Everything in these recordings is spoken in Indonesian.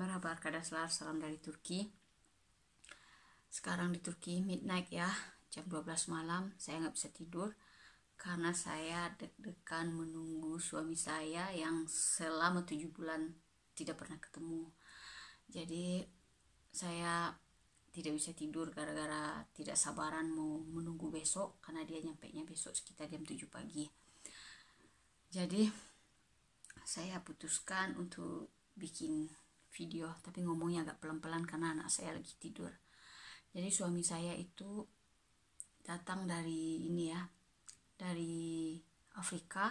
Merhaba arkadaşlar, salam dari Turki. Sekarang di Turki midnight ya, jam 12 malam. Saya nggak bisa tidur karena saya deg-degan menunggu suami saya yang selama 7 bulan tidak pernah ketemu. Jadi saya tidak bisa tidur gara-gara tidak sabaran mau menunggu besok karena dia nyampe nya besok sekitar jam 7 pagi. Jadi saya putuskan untuk bikin video tapi ngomongnya agak pelan-pelan karena anak saya lagi tidur jadi suami saya itu datang dari ini ya dari Afrika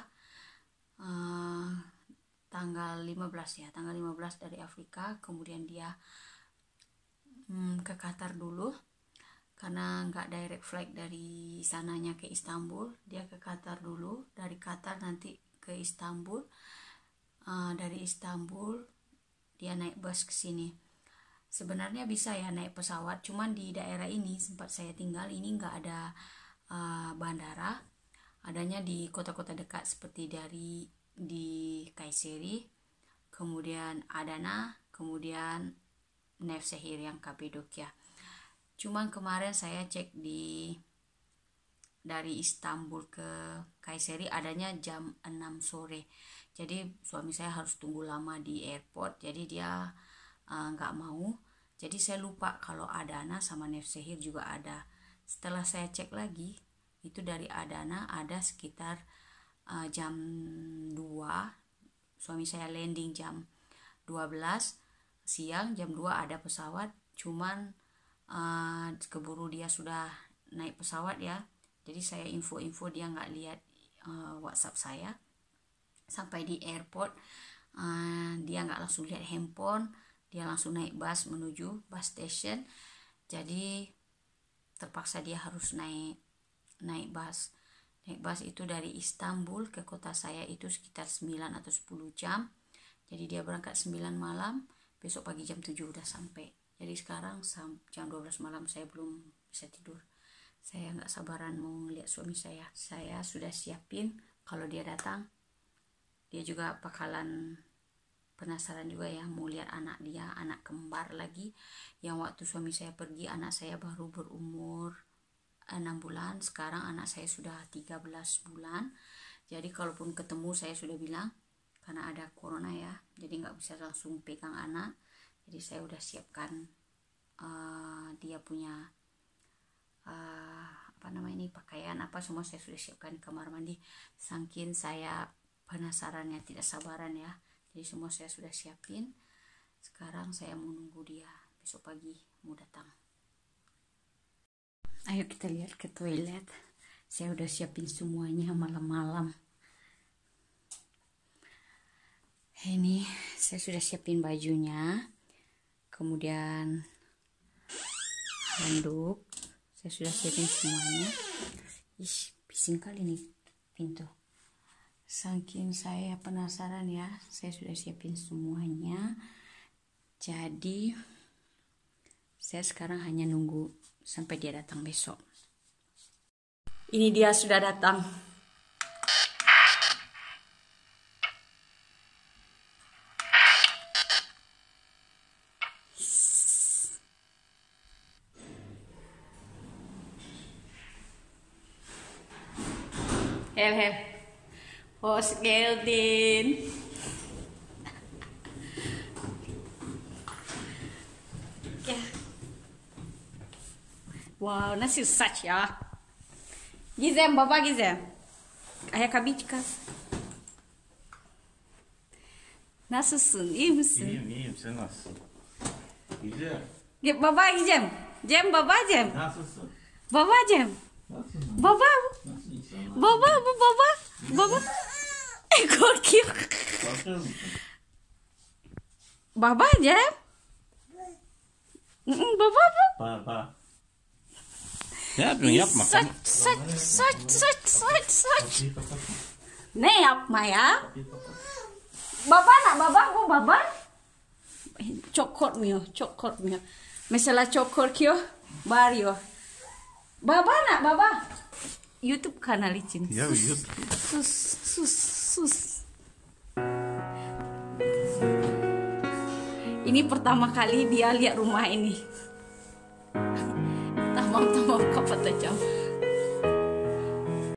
uh, tanggal 15 ya tanggal 15 dari Afrika kemudian dia hmm, ke Qatar dulu karena nggak direct flight dari sananya ke Istanbul dia ke Qatar dulu dari Qatar nanti ke Istanbul uh, dari Istanbul dia naik bus ke sini sebenarnya bisa ya naik pesawat cuman di daerah ini sempat saya tinggal ini nggak ada uh, bandara adanya di kota-kota dekat seperti dari di Kaiseri, kemudian Adana kemudian Nefsehir yang Kapadokia cuman kemarin saya cek di dari Istanbul ke Kayseri adanya jam 6 sore jadi suami saya harus tunggu lama di airport jadi dia eh, nggak uh, mau jadi saya lupa kalau Adana sama Nefsehir juga ada setelah saya cek lagi itu dari Adana ada sekitar uh, jam 2 suami saya landing jam 12 siang jam 2 ada pesawat cuman uh, keburu dia sudah naik pesawat ya jadi saya info-info dia nggak lihat uh, WhatsApp saya sampai di airport uh, dia nggak langsung lihat handphone dia langsung naik bus menuju bus station jadi terpaksa dia harus naik naik bus naik bus itu dari Istanbul ke kota saya itu sekitar 9 atau 10 jam jadi dia berangkat 9 malam besok pagi jam 7 udah sampai jadi sekarang jam 12 malam saya belum bisa tidur saya nggak sabaran mau ngeliat suami saya saya sudah siapin kalau dia datang dia juga bakalan penasaran juga ya mau lihat anak dia anak kembar lagi yang waktu suami saya pergi anak saya baru berumur 6 bulan sekarang anak saya sudah 13 bulan jadi kalaupun ketemu saya sudah bilang karena ada corona ya jadi nggak bisa langsung pegang anak jadi saya udah siapkan uh, dia punya uh, apa nama ini pakaian apa semua saya sudah siapkan di kamar mandi sangkin saya penasarannya tidak sabaran ya jadi semua saya sudah siapin sekarang saya mau nunggu dia besok pagi mau datang ayo kita lihat ke toilet saya udah siapin semuanya malam-malam ini saya sudah siapin bajunya kemudian handuk saya sudah siapin semuanya Ish, bising kali nih pintu saking saya penasaran ya saya sudah siapin semuanya jadi saya sekarang hanya nunggu sampai dia datang besok ini dia sudah datang Hem hem. Hoş geldin. Gel. wow nasıl saç ya. Gizem baba Gizem. Ayakkabı çıkar. Nasılsın? İyi misin? İyiyim iyiyim sen nasılsın? Gizem. Baba Gizem. Cem babacım. Nasılsın? Babacım. Baba. Baba bu baba. Baba. Korkuyor. baba musun? Baba bu. Baba. Ne yapıyorsun yapma. Saç saç saç saç saç saç. Ne yapma ya? Baba ne baba bu baba? Çok korkmuyor çok korkmuyor. Mesela çok korkuyor bağırıyor. Baba nak Baba. YouTube kanal licin. Ya, sus, YouTube. Sus sus sus. Ini pertama kali dia lihat rumah ini. Tamam tamam kapatacam.